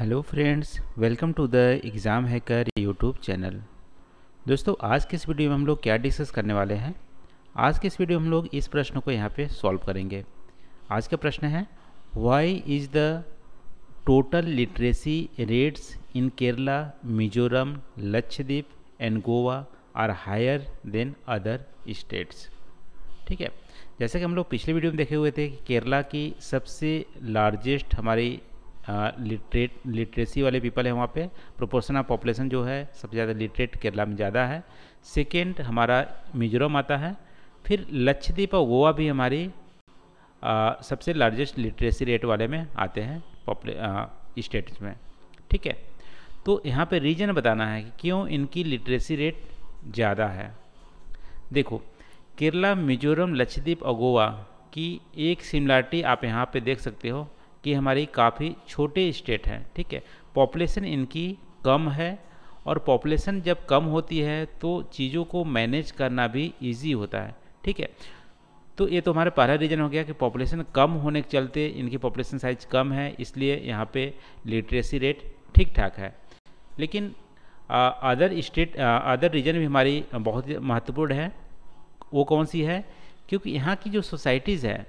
hello friends welcome to the exam hacker YouTube channel दोस्तों आज के इस वीडियो में हम लोग क्या डिस्कस करने वाले हैं आज के इस वीडियो में हम लोग इस प्रश्न को यहाँ पे सॉल्व करेंगे आज का प्रश्न है why is the total literacy rates in Kerala Mizoram Lakshadweep and Goa are higher than other states ठीक है जैसे कि हम लोग पिछले वीडियो में देखे हुए थे कि केरला की सबसे लार्जेस्ट हमारी लिटरेट लिटरेसी वाले पीपल हैं वहाँ पे प्रोपोर्शन ऑफ पॉपुलेशन जो है सबसे ज़्यादा लिटरेट केरला में ज़्यादा है सेकेंड हमारा मिजोरम आता है फिर लक्षद्वीप और गोवा भी हमारी आ, सबसे लार्जेस्ट लिटरेसी रेट वाले में आते हैं स्टेट्स में ठीक है तो यहाँ पे रीजन बताना है कि क्यों इनकी लिटरेसी रेट ज़्यादा है देखो केरला मिजोरम लक्षद्वीप और गोवा की एक सिमिलरिटी आप यहाँ पे देख सकते हो कि हमारी काफ़ी छोटे स्टेट हैं ठीक है पॉपुलेशन इनकी कम है और पॉपुलेशन जब कम होती है तो चीज़ों को मैनेज करना भी ईजी होता है ठीक है तो ये तो हमारा पहला रीज़न हो गया कि पॉपुलेशन कम होने के चलते इनकी पॉपुलेशन साइज कम है इसलिए यहाँ पे लिटरेसी रेट ठीक ठाक है लेकिन अदर स्टेट अदर रीजन भी हमारी बहुत महत्वपूर्ण है वो कौन सी है क्योंकि यहाँ की जो सोसाइटीज़ है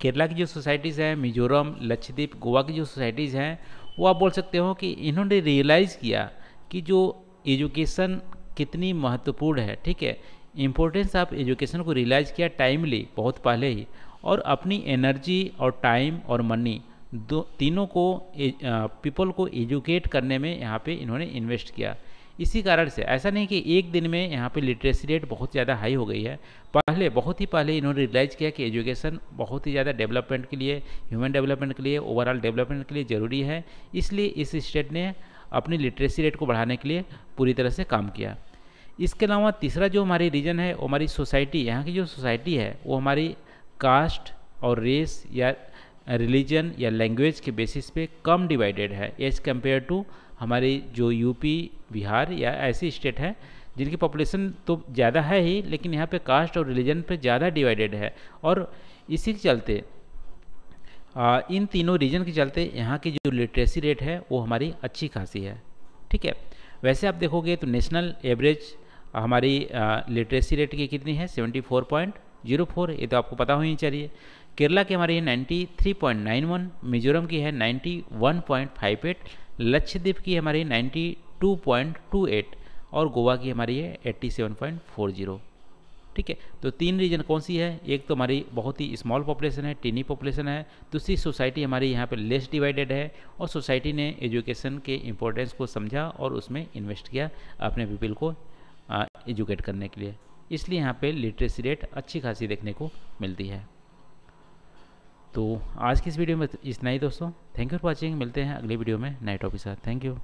केरला की जो सोसाइटीज़ हैं मिजोरम लक्षद्वीप गोवा की जो सोसाइटीज़ हैं वो आप बोल सकते हो कि इन्होंने रियलाइज़ किया कि जो एजुकेशन कितनी महत्वपूर्ण है ठीक है इम्पोर्टेंस आप एजुकेशन को रियलाइज़ किया टाइमली बहुत पहले ही और अपनी एनर्जी और टाइम और मनी दो तीनों को पीपल को एजुकेट करने में यहाँ पे इन्होंने इन्वेस्ट किया इसी कारण से ऐसा नहीं कि एक दिन में यहाँ पे लिटरेसी रेट बहुत ज़्यादा हाई हो गई है पहले बहुत ही पहले इन्होंने रियलाइज़ किया कि एजुकेशन बहुत ही ज़्यादा डेवलपमेंट के लिए ह्यूमन डेवलपमेंट के लिए ओवरऑल डेवलपमेंट के लिए ज़रूरी है इसलिए इस स्टेट ने अपनी लिटरेसी रेट को बढ़ाने के लिए पूरी तरह से काम किया इसके अलावा तीसरा जो हमारी रीजन है वो हमारी सोसाइटी यहाँ की जो सोसाइटी है वो हमारी कास्ट और रेस या रिलीजन या लैंग्वेज के बेसिस पे कम डिवाइडेड है एज़ कम्पेयर टू हमारी जो यूपी बिहार या ऐसी स्टेट हैं जिनकी पॉपुलेशन तो ज़्यादा है ही लेकिन यहाँ पे कास्ट और रिलीजन पे ज़्यादा डिवाइडेड है और इसी के चलते आ, इन तीनों रीजन के चलते यहाँ की जो लिटरेसी रेट है वो हमारी अच्छी खासी है ठीक है वैसे आप देखोगे तो नेशनल एवरेज हमारी लिटरेसी रेट की कितनी है seventy four point zero four ये तो आपको पता होनी चाहिए केरला की हमारी है ninety three point nine one Mizoram की है ninety one point five eight Lakshadweep की हमारी ninety two two point eight और गोवा की हमारी है eighty seven point four zero ठीक है तो तीन रीजन कौन सी है एक तो हमारी बहुत ही स्मॉल पॉपुलेशन है टीनी पॉपुलेशन है दूसरी सोसाइटी हमारी यहाँ पे लेस डिवाइडेड है और सोसाइटी ने एजुकेशन के इम्पोर्टेंस को समझा और उसमें इन्वेस्ट किया अपने पीपल को एजुकेट करने के लिए इसलिए यहाँ पे लिटरेसी रेट अच्छी खासी देखने को मिलती है तो आज की इस वीडियो में इतना ही दोस्तों थैंक यू फॉर वॉचिंग मिलते हैं अगले वीडियो में नए टॉपिक साथ थैंक यू